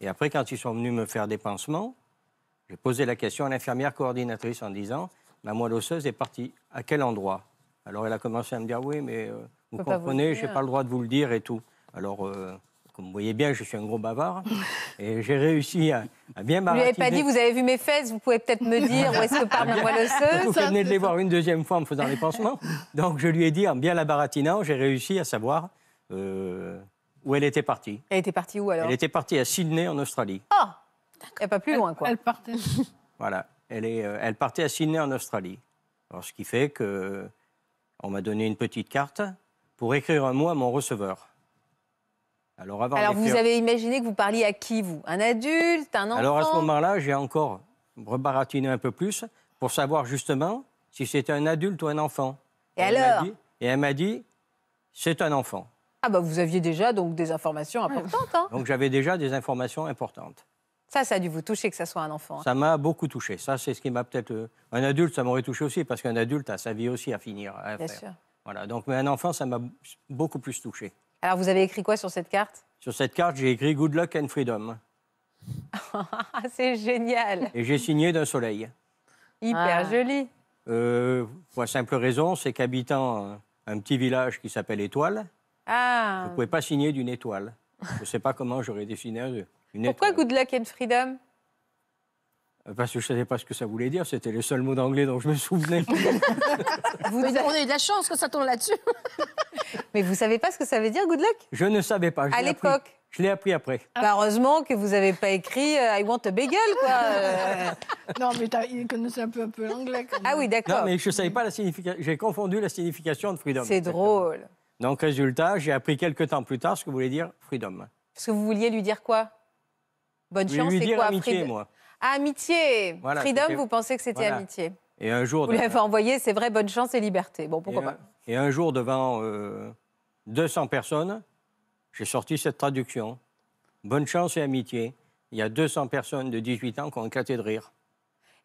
Et après, quand ils sont venus me faire des pansements, j'ai posé la question à l'infirmière coordinatrice en disant Ma moelle osseuse est partie. À quel endroit Alors elle a commencé à me dire Oui, mais euh, vous comprenez, je n'ai pas le droit de vous le dire et tout. Alors, euh, comme vous voyez bien, je suis un gros bavard. et j'ai réussi à, bien m'arrêter. Vous n'avez pas dit Vous avez vu mes fesses, vous pouvez peut-être me dire où est-ce que part ma moelle osseuse Vous venez de les voir une deuxième fois en me faisant les pansements. Donc je lui ai dit, en bien la baratinant, j'ai réussi à savoir. Euh, où elle était partie. Elle était partie où alors Elle était partie à Sydney, en Australie. Ah oh Elle pas plus loin, quoi. Elle partait. voilà. Elle, est, euh, elle partait à Sydney, en Australie. Alors, ce qui fait que euh, on m'a donné une petite carte pour écrire un mot à mon receveur. Alors, avant Alors vous avez imaginé que vous parliez à qui, vous Un adulte, un enfant Alors, à ce moment-là, j'ai encore rebaratiné un peu plus pour savoir justement si c'était un adulte ou un enfant. Et, alors Et elle m'a dit, c'est un enfant. Ah bah vous aviez déjà donc des informations importantes. Hein. Donc j'avais déjà des informations importantes. Ça, ça a dû vous toucher que ça soit un enfant. Hein. Ça m'a beaucoup touché. Ça, c'est ce qui m'a peut-être. Euh, un adulte, ça m'aurait touché aussi, parce qu'un adulte a sa vie aussi à finir. Voilà. Donc, mais un enfant, ça m'a beaucoup plus touché. Alors vous avez écrit quoi sur cette carte Sur cette carte, j'ai écrit Good Luck and Freedom. C'est génial, Et j'ai signé d'un soleil. hyper ah. joli. Euh, pour la simple raison, c'est qu'habitant un petit village qui s'appelle Étoile, ah. Je ne pouvais pas signer d'une étoile. Je ne sais pas comment j'aurais dessiné une étoile. Pourquoi Good Luck and Freedom euh, parce que je ne savais pas ce que ça voulait dire, c'était le seul mot d'anglais dont je me souvenais. vous On a eu de la chance que ça tombe là-dessus. Mais vous ne savez pas ce que ça veut dire, good luck Je ne savais pas. à l'époque Je l'ai appris après. Bah, heureusement que vous n'avez pas écrit euh, I want a bagel, quoi. non, mais il connaissait un peu, un peu l'anglais. Ah oui, d'accord. Non, mais je ne savais pas la signification. J'ai confondu la signification de freedom. C'est drôle. Donc, résultat, j'ai appris quelques temps plus tard ce que voulait dire freedom. Parce que vous vouliez lui dire quoi Bonne chance, et quoi amitié, Amitié Freedom, vous pensez que c'était amitié et un jour, Vous l'avez envoyé, c'est vrai, bonne chance et liberté. Bon, pourquoi et un... pas Et un jour, devant 200 euh, personnes, j'ai sorti cette traduction. Bonne chance et amitié. Il y a 200 personnes de 18 ans qui ont éclaté de rire.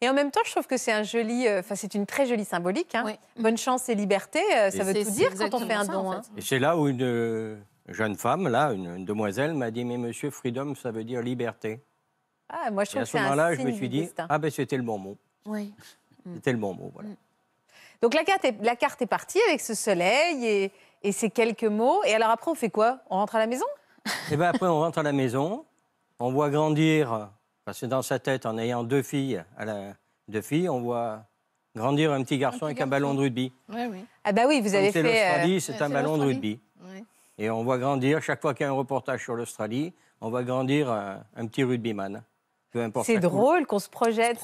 Et en même temps, je trouve que c'est un joli, euh, enfin c'est une très jolie symbolique. Hein. Bonne chance et liberté, euh, ça veut tout dire quand on fait un don. Hein. Et c'est là où une euh, jeune femme, là, une, demoiselle, m'a dit mais Monsieur, freedom, ça veut dire liberté. Ah, moi je à ce moment-là, je me suis dit ah ben c'était le bon mot. Oui. C'était mm. le bon mot, voilà. Mm. Donc la carte, est, la carte est partie avec ce soleil et, ces quelques mots. Et alors après, on fait quoi On rentre à la maison Eh bien après, on rentre à la maison, on voit grandir parce que dans sa tête, en ayant deux filles, deux filles, on voit grandir un petit garçon avec un ballon de rugby. Oui, oui. Ah bah oui, vous avez fait. C'est euh, l'Australie, c'est un ballon de rugby. Et on voit grandir chaque fois qu'il y a un reportage sur l'Australie, on voit grandir un, petit rugbyman. C'est drôle qu'on se projette,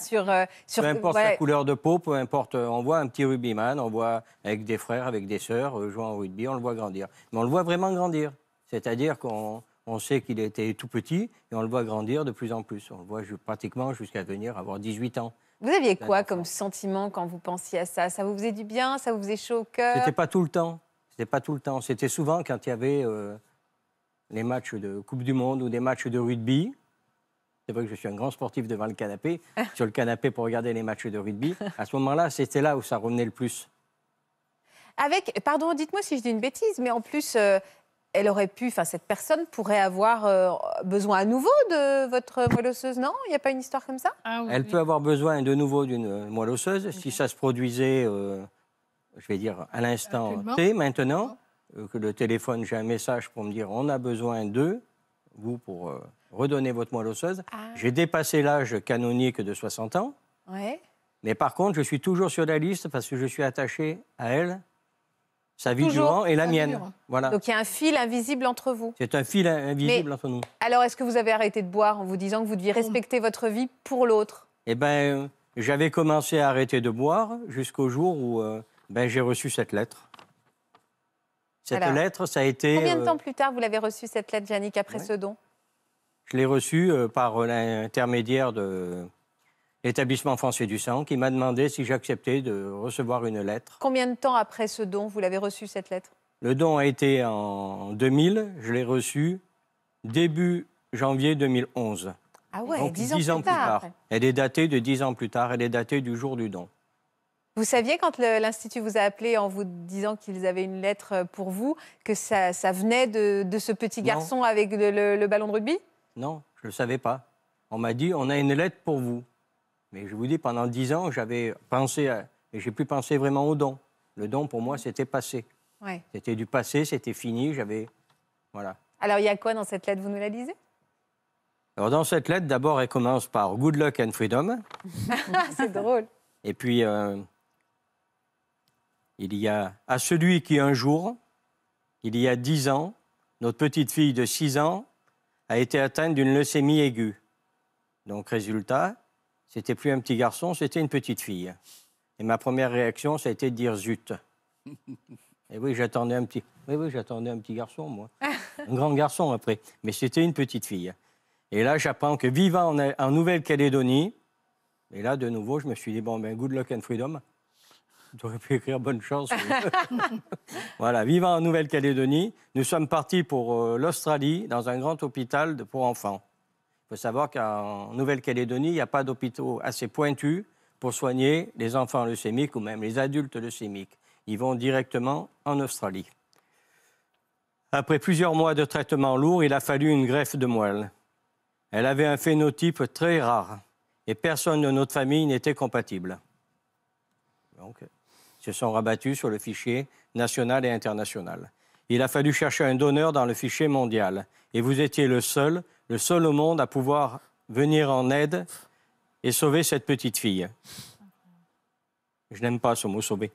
sur, euh, sur... Peu importe sa couleur de peau, peu importe. Euh, on voit un petit rugbyman, on voit avec des frères, avec des sœurs, jouant au rugby, on le voit grandir. Mais on le voit vraiment grandir. C'est-à-dire qu'on on sait qu'il était tout petit et on le voit grandir de plus en plus. On le voit pratiquement jusqu'à venir avoir 18 ans. Vous aviez quoi comme sentiment quand vous pensiez à ça Ça vous faisait du bien Ça vous faisait chaud au cœur C'était pas tout le temps. C'était pas tout le temps. C'était souvent quand il y avait euh, les matchs de Coupe du Monde ou des matchs de rugby. C'est vrai que je suis un grand sportif devant le canapé, sur le canapé pour regarder les matchs de rugby. À ce moment-là, c'était là où ça revenait le plus. Avec, pardon, dites-moi si je dis une bêtise, mais en plus, euh, elle aurait pu, enfin cette personne pourrait avoir euh, besoin à nouveau de votre moelle osseuse, non Il n'y a pas une histoire comme ça ah Elle peut avoir besoin de nouveau d'une euh, moelle osseuse si ça se produisait, euh, je vais dire à l'instant T maintenant, que le téléphone j'ai un message pour me dire on a besoin d'eux, vous pour redonner votre moelle osseuse. Ah. J'ai dépassé l'âge canonique de 60 ans. Mais par contre, je suis toujours sur la liste parce que je suis attaché à elle sa vie de durant et la mienne. Voilà. Donc il y a un fil invisible entre vous. C'est un fil invisible entre nous. Alors est-ce que vous avez arrêté de boire en vous disant que vous deviez respecter votre vie pour l'autre Eh bien, j'avais commencé à arrêter de boire jusqu'au jour où euh, ben, j'ai reçu cette lettre. Cette lettre, ça a été... Combien de euh, temps plus tard vous l'avez reçue, cette lettre, Yannick, après ce don Je l'ai reçue euh, par l'intermédiaire de, établissement français du sang, qui m'a demandé si j'acceptais de recevoir une lettre. Combien de temps après ce don vous l'avez reçu, cette lettre Le don a été en 2000, je l'ai reçu début janvier 2011. Ah ouais, 10 ans, plus, tard. Elle est datée de 10 ans plus tard, elle est datée du jour du don. Vous saviez quand l'Institut vous a appelé en vous disant qu'ils avaient une lettre pour vous, que ça, venait de, ce petit garçon avec le, le ballon de rugby Non, je ne le savais pas. On m'a dit, on a une lettre pour vous. Mais je vous dis, pendant dix ans, j'avais pensé, et j'ai pu penser vraiment au don. Le don, pour moi, c'était passé. C'était du passé, c'était fini, j'avais... Voilà. Alors, il y a quoi dans cette lettre Vous nous la lisez Alors, dans cette lettre, d'abord, elle commence par « Good luck and freedom ». C'est drôle. Et puis, euh, il y a « À celui qui, un jour, il y a dix ans, notre petite fille de six ans a été atteinte d'une leucémie aiguë. Donc, résultat, c'était plus un petit garçon, c'était une petite fille. Et ma première réaction, ça a été de dire zut. Et oui, j'attendais un petit. Oui, oui, j'attendais un petit garçon, moi. un grand garçon après. Mais c'était une petite fille. Et là, j'apprends que vivant en, Nouvelle-Calédonie, et là, de nouveau, je me suis dit, bon, ben, good luck and freedom. J'aurais pu écrire bonne chance. voilà, vivant en Nouvelle-Calédonie, nous sommes partis pour euh, l'Australie dans un grand hôpital de, pour enfants. Il faut savoir qu'en Nouvelle-Calédonie, il n'y a pas d'hôpitaux assez pointus pour soigner les enfants leucémiques ou même les adultes leucémiques. Ils vont directement en Australie. Après plusieurs mois de traitement lourd, il a fallu une greffe de moelle. Elle avait un phénotype très rare et personne de notre famille n'était compatible. Donc, ils se sont rabattus sur le fichier national et international. Il a fallu chercher un donneur dans le fichier mondial et vous étiez le seul le seul au monde à pouvoir venir en aide et sauver cette petite fille. Je n'aime pas ce mot sauver.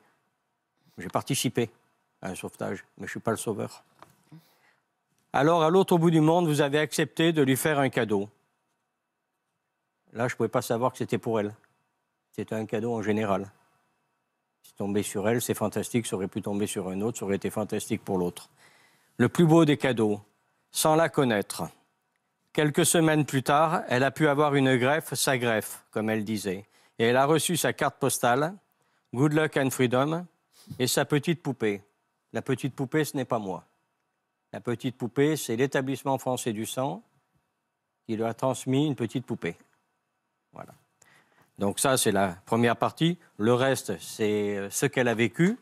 J'ai participé à un sauvetage, mais je ne suis pas le sauveur. Alors, à l'autre bout du monde, vous avez accepté de lui faire un cadeau. Là, je ne pouvais pas savoir que c'était pour elle. C'était un cadeau en général. si tombé sur elle, c'est fantastique, ça aurait pu tomber sur un autre, ça aurait été fantastique pour l'autre. Le plus beau des cadeaux, sans la connaître. Quelques semaines plus tard, elle a pu avoir une greffe, sa greffe, comme elle disait. Et elle a reçu sa carte postale, Good Luck and Freedom, et sa petite poupée. La petite poupée, ce n'est pas moi. La petite poupée, c'est l'établissement français du sang qui lui a transmis une petite poupée. Voilà. Donc ça, c'est la première partie. Le reste, c'est euh, ce qu'elle a vécu.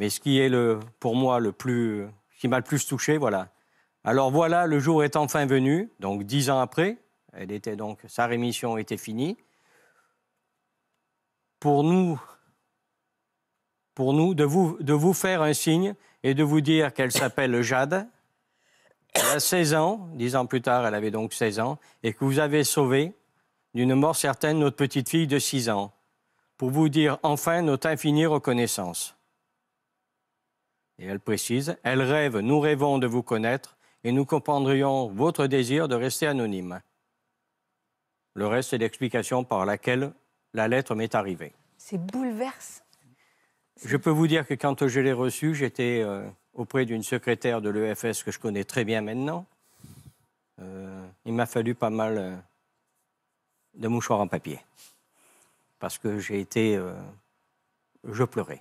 Mais ce qui est le, pour moi le plus, qui m'a le plus touché, voilà, alors voilà, le jour est enfin venu, donc dix ans après, elle était donc, sa rémission était finie. Pour nous, pour nous de, vous, de vous faire un signe et de vous dire qu'elle s'appelle Jade. Elle a 16 ans, dix ans plus tard, elle avait donc 16 ans, et que vous avez sauvé d'une mort certaine notre petite fille de 6 ans, pour vous dire enfin notre infinie reconnaissance. Et elle précise, elle rêve, nous rêvons de vous connaître, et nous comprendrions votre désir de rester anonyme. Le reste est l'explication par laquelle la lettre m'est arrivée. C'est bouleversant. Je peux vous dire que quand je l'ai reçue, j'étais euh, auprès d'une secrétaire de l'EFS que je connais très bien maintenant. Euh, il m'a fallu pas mal euh, de mouchoirs en papier. Parce que j'ai été. je pleurais.